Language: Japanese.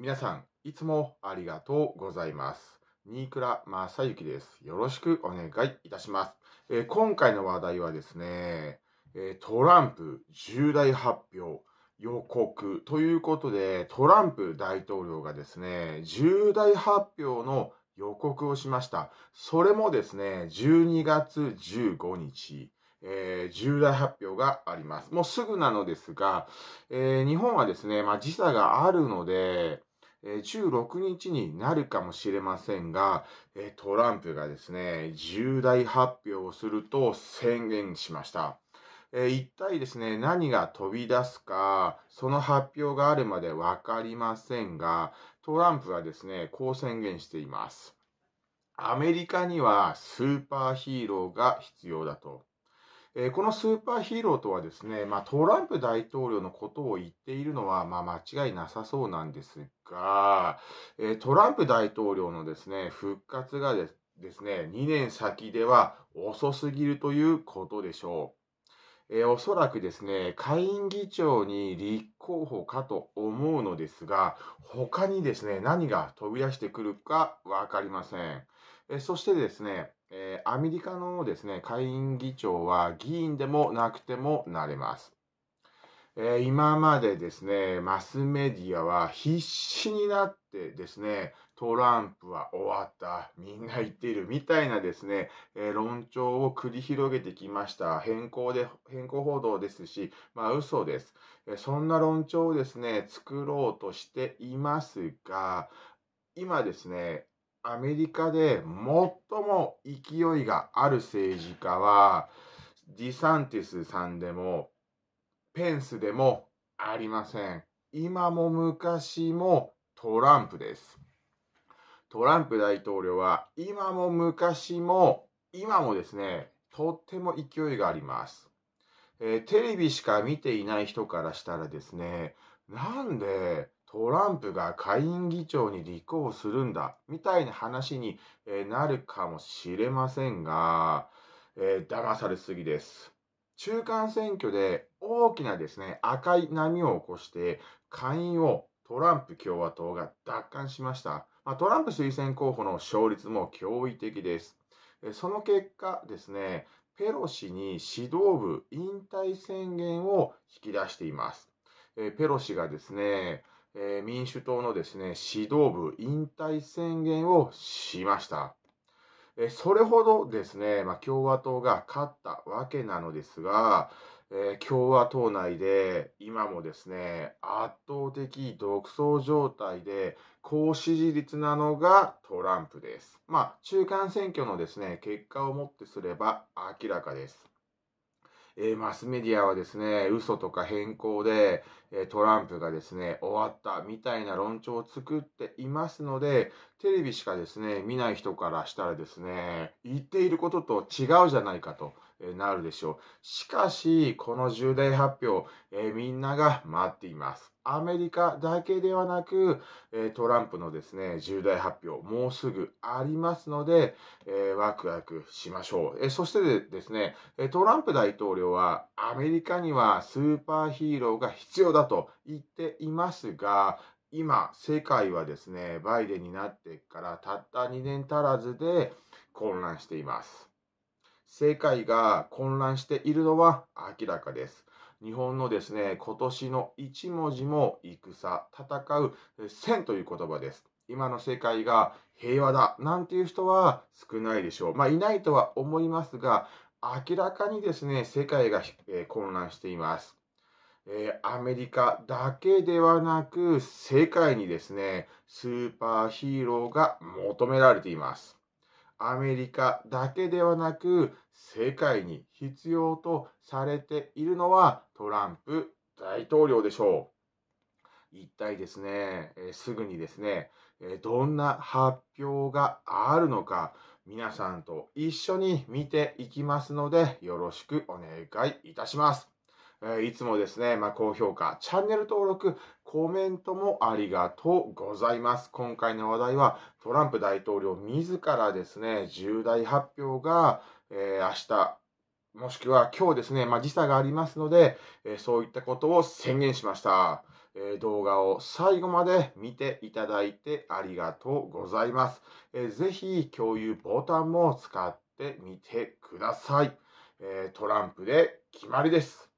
皆さん、いつもありがとうございます。新倉正幸です。よろしくお願いいたします。えー、今回の話題はですね、えー、トランプ重大発表予告ということで、トランプ大統領がですね、重大発表の予告をしました。それもですね、12月15日。えー、重大発表があります。もうすぐなのですが、えー、日本はですね、まあ、時差があるので、え16日になるかもしれませんが、えトランプがですね、重大発表をすると宣言しました。え一体ですね、何が飛び出すか、その発表があるまでわかりませんが、トランプはですね、こう宣言しています。アメリカにはスーパーヒーローが必要だと。えー、このスーパーヒーローとはですね、まあ、トランプ大統領のことを言っているのは、まあ、間違いなさそうなんですが、えー、トランプ大統領のですね、復活がですね、2年先では遅すぎるということでしょう。えー、おそらくですね、下院議長に立候補かと思うのですが、他にですね、何が飛び出してくるかわかりません。えー、そしてですね、えー、アメリカのですね、下院議長は議員でもなくてもなれます。えー、今までですね、マスメディアは必死になってですね、トランプは終わった、みんな言っているみたいなですね、えー、論調を繰り広げてきました。変更で、変更報道ですし、まあ嘘です。えー、そんな論調をですね、作ろうとしていますが、今ですね、アメリカで最も勢いがある政治家は、ディサンティスさんでも、ペンスでもありません。今も昔もトランプです。トランプ大統領は今も昔も今もですね、とっても勢いがあります。えー、テレビしか見ていない人からしたらですね、なんでトランプが下院議長に立候補するんだ、みたいな話になるかもしれませんが、えー、騙されすぎです。中間選挙で大きなですね、赤い波を起こして、下院をトランプ共和党が奪還しました。まあ、トランプ推薦候補の勝率も驚異的です。その結果ですね、ペロシに指導部引退宣言を引き出しています。ペロシがですね、えー、民主党のですね、指導部引退宣言をしました。えー、それほどですね、まあ、共和党が勝ったわけなのですが、えー、共和党内で今もですね、圧倒的独走状態で高支持率なのがトランプです。まあ、中間選挙のですね、結果をもってすれば明らかです。えー、マスメディアはですね、嘘とか変更で、トランプがですね、終わったみたいな論調を作っていますので、テレビしかですね、見ない人からしたらですね、言っていることと違うじゃないかとなるでしょう。しかし、この重大発表、えみんなが待っています。アメリカだけではなく、えトランプのですね、重大発表、もうすぐありますので、えワクワクしましょう。えそしてですね、トランプ大統領は、アメリカにはスーパーヒーローが必要だだと言っていますが、今、世界はですね、バイデンになってからたった2年足らずで混乱しています。世界が混乱しているのは明らかです。日本のですね、今年の1文字も戦、戦う、戦という言葉です。今の世界が平和だなんていう人は少ないでしょう。まあ、いないとは思いますが、明らかにですね、世界が、え混乱しています。えアメリカだけではなく世界にですね、スーパーヒーローが求められています。アメリカだけではなく世界に必要とされているのはトランプ大統領でしょう。一体ですね、えすぐにですね、えどんな発表があるのか、皆さんと一緒に見ていきますので、よろしくお願いいたします。えいつもですね、まあ、高評価、チャンネル登録、コメントもありがとうございます。今回の話題は、トランプ大統領自らですね、重大発表が、えー、明日、もしくは今日ですね、まあ、時差がありますので、えー、そういったことを宣言しました、えー、動画を最後まで見ていただいてありがとうございます。えー、ぜひ共有ボタンも使ってみてください。えトランプで決まりです。